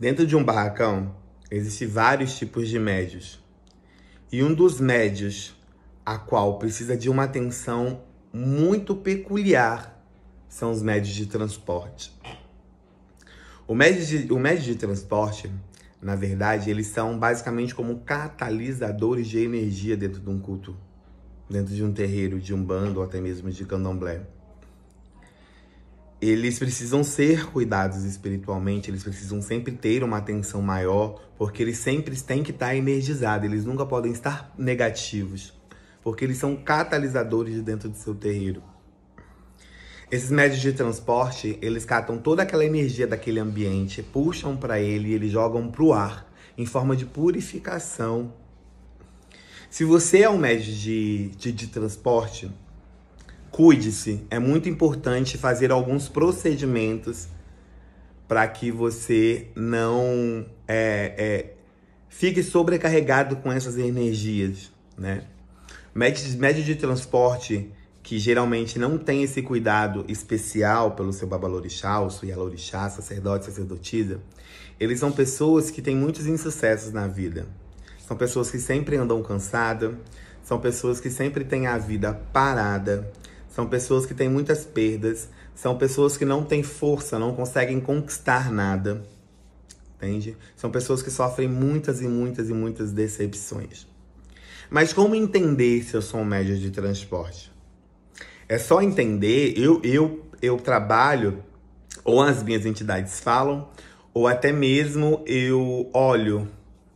Dentro de um barracão, existem vários tipos de médios. E um dos médios, a qual precisa de uma atenção muito peculiar, são os médios de transporte. O médio de, o médio de transporte, na verdade, eles são basicamente como catalisadores de energia dentro de um culto, dentro de um terreiro, de um bando ou até mesmo de candomblé eles precisam ser cuidados espiritualmente, eles precisam sempre ter uma atenção maior, porque eles sempre têm que estar energizados, eles nunca podem estar negativos, porque eles são catalisadores de dentro do seu terreiro. Esses médios de transporte, eles catam toda aquela energia daquele ambiente, puxam para ele e eles jogam o ar em forma de purificação. Se você é um médio de, de, de transporte, Cuide-se, é muito importante fazer alguns procedimentos para que você não é, é, fique sobrecarregado com essas energias, né? Médios, médios de transporte que geralmente não tem esse cuidado especial pelo seu babalorixá, o suyalorixá, sacerdote, sacerdotisa, eles são pessoas que têm muitos insucessos na vida. São pessoas que sempre andam cansadas, são pessoas que sempre têm a vida parada, são pessoas que têm muitas perdas, são pessoas que não têm força, não conseguem conquistar nada. Entende? São pessoas que sofrem muitas e muitas e muitas decepções. Mas como entender se eu sou um médio de transporte? É só entender, eu, eu, eu trabalho, ou as minhas entidades falam, ou até mesmo eu olho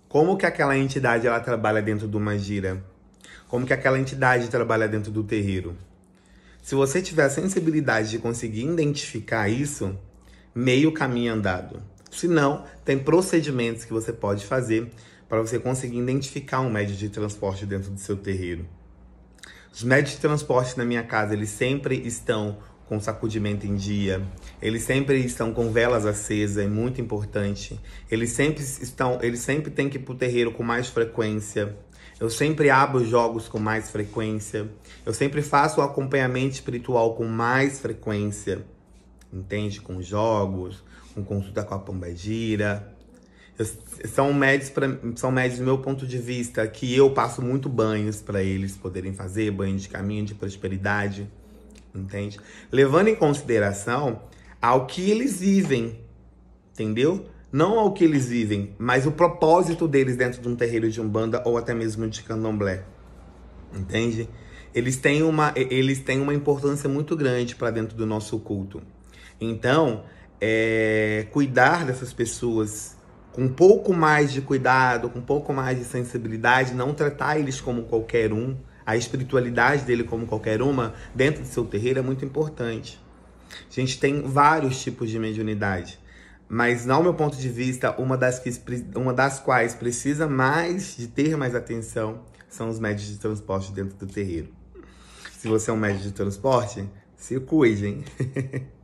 como que aquela entidade ela trabalha dentro de uma gira, como que aquela entidade trabalha dentro do terreiro. Se você tiver a sensibilidade de conseguir identificar isso, meio caminho andado. Se não, tem procedimentos que você pode fazer para você conseguir identificar um médio de transporte dentro do seu terreiro. Os médios de transporte na minha casa, eles sempre estão com sacudimento em dia, eles sempre estão com velas acesas, é muito importante. Eles sempre estão, eles sempre têm que ir pro terreiro com mais frequência. Eu sempre abro os jogos com mais frequência. Eu sempre faço o acompanhamento espiritual com mais frequência. Entende? Com jogos, com consulta com a pombagira. Eu, são médios pra, são médios do meu ponto de vista que eu passo muito banhos para eles poderem fazer banho de caminho de prosperidade, entende? Levando em consideração ao que eles vivem, entendeu? não ao que eles vivem, mas o propósito deles dentro de um terreiro de umbanda ou até mesmo de candomblé. Entende? Eles têm uma, eles têm uma importância muito grande para dentro do nosso culto. Então, é, cuidar dessas pessoas com um pouco mais de cuidado, com um pouco mais de sensibilidade, não tratar eles como qualquer um, a espiritualidade dele como qualquer uma, dentro do seu terreiro é muito importante. A gente tem vários tipos de mediunidade mas não meu ponto de vista, uma das, que, uma das quais precisa mais de ter mais atenção são os médios de transporte dentro do terreiro. Se você é um médio de transporte, se cuide hein